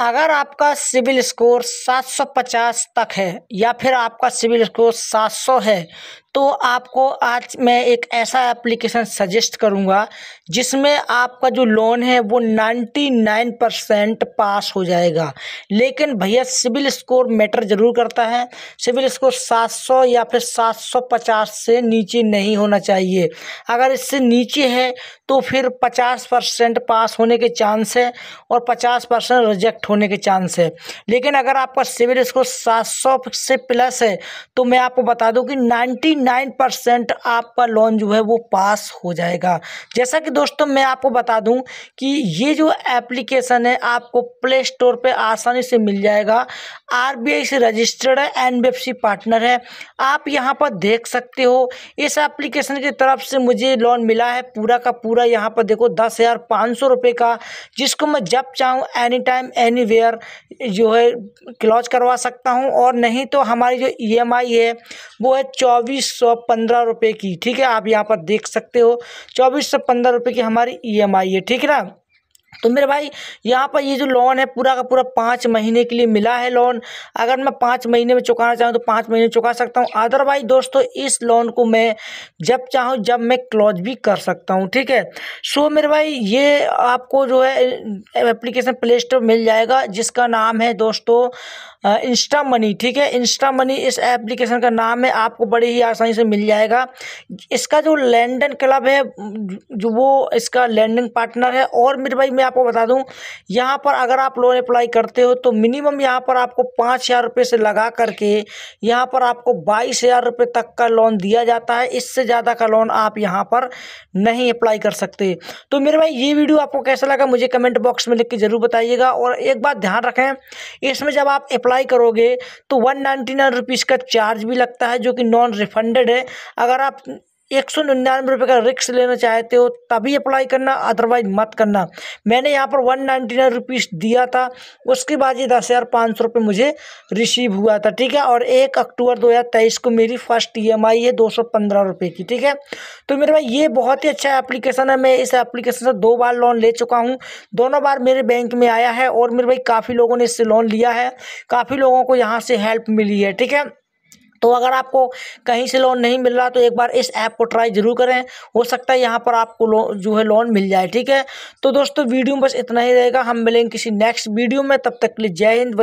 अगर आपका CIBIL score सात सौ पचास तक है या फिर आपका सिबिल स्कोर सात सौ है तो आपको आज मैं एक ऐसा एप्लीकेशन सजेस्ट करूँगा जिसमें आपका जो लोन है वो नाइन्टी नाइन परसेंट पास हो जाएगा लेकिन भैया सिविल स्कोर मैटर ज़रूर करता है सिविल स्कोर सात सौ या फिर सात सौ पचास से नीचे नहीं होना चाहिए अगर इससे नीचे है तो फिर पचास परसेंट पास होने के चांस है और पचास परसेंट रिजेक्ट होने के चांस है लेकिन अगर आपका सिविल स्कोर सात सौ से प्लस है तो मैं आपको बता दूँ कि नाइन्टी नाइन परसेंट आपका लोन जो है वो पास हो जाएगा जैसा कि दोस्तों मैं आपको बता दूं कि ये जो एप्लीकेशन है आपको प्ले स्टोर पे आसानी से मिल जाएगा आरबीआई से रजिस्टर्ड है एनबीएफसी पार्टनर है आप यहाँ पर देख सकते हो इस एप्लीकेशन की तरफ से मुझे लोन मिला है पूरा का पूरा यहाँ पर देखो दस हज़ार पाँच सौ रुपये का जिसको मैं जब चाहूँ एनी टाइम एनी वेयर जो है क्लॉज करवा सकता हूँ और नहीं तो हमारी जो ई e है वो है चौबीस सौ पंद्रह रुपये की ठीक है आप यहाँ पर देख सकते हो चौबीस सौ पंद्रह रुपये की हमारी ईएमआई e है ठीक है ना तो मेरे भाई यहाँ पर ये जो लोन है पूरा का पूरा पाँच महीने के लिए मिला है लोन अगर मैं पाँच महीने में चुकाना चाहूँ तो पाँच महीने चुका सकता हूँ अदरवाइज दोस्तों इस लोन को मैं जब चाहूँ जब मैं क्लोज भी कर सकता हूँ ठीक है सो मेरे भाई ये आपको जो है एप्लीकेशन प्ले स्टोर मिल जाएगा जिसका नाम है दोस्तों इंस्टा मनी ठीक है इंस्टा मनी इस एप्लीकेशन का नाम है आपको बड़े ही आसानी से मिल जाएगा इसका जो लैंडन क्लब है जो वो इसका लैंडन पार्टनर है और मेरे भाई मैं आपको बता दूं यहाँ पर अगर आप लोन अप्लाई करते हो तो मिनिमम यहाँ पर आपको पाँच हज़ार रुपये से लगा करके यहाँ पर आपको बाईस हज़ार रुपये तक का लोन दिया जाता है इससे ज़्यादा का लोन आप यहाँ पर नहीं अप्लाई कर सकते तो मेरे भाई ये वीडियो आपको कैसा लगा मुझे कमेंट बॉक्स में लिख के ज़रूर बताइएगा और एक बात ध्यान रखें इसमें जब आप अप्लाई अप्लाई करोगे तो वन नाइन्टी नाइन रुपीज़ का चार्ज भी लगता है जो कि नॉन रिफंडेड है अगर आप एक सौ निन्यानवे रुपये का रिक्स लेना चाहते हो तभी अप्लाई करना अदरवाइज मत करना मैंने यहाँ पर वन नाइन्टी नाइन रुपीज़ दिया था उसके बाद ये दस हज़ार पाँच सौ रुपये मुझे रिसीव हुआ था ठीक है और एक अक्टूबर दो हज़ार तेईस को मेरी फर्स्ट ई एम आई है दो सौ पंद्रह रुपये की ठीक है तो मेरे भाई ये बहुत ही अच्छा एप्लीकेशन है मैं इस एप्लीकेशन से दो बार लोन ले चुका हूँ दोनों बार मेरे बैंक में आया है और मेरे भाई काफ़ी लोगों ने इससे लोन लिया है काफ़ी लोगों को यहाँ से हेल्प मिली है ठीक है तो अगर आपको कहीं से लोन नहीं मिल रहा तो एक बार इस ऐप को ट्राई ज़रूर करें हो सकता है यहाँ पर आपको जो है लोन मिल जाए ठीक है तो दोस्तों वीडियो में बस इतना ही रहेगा हम मिलेंगे किसी नेक्स्ट वीडियो में तब तक के लिए जय हिंद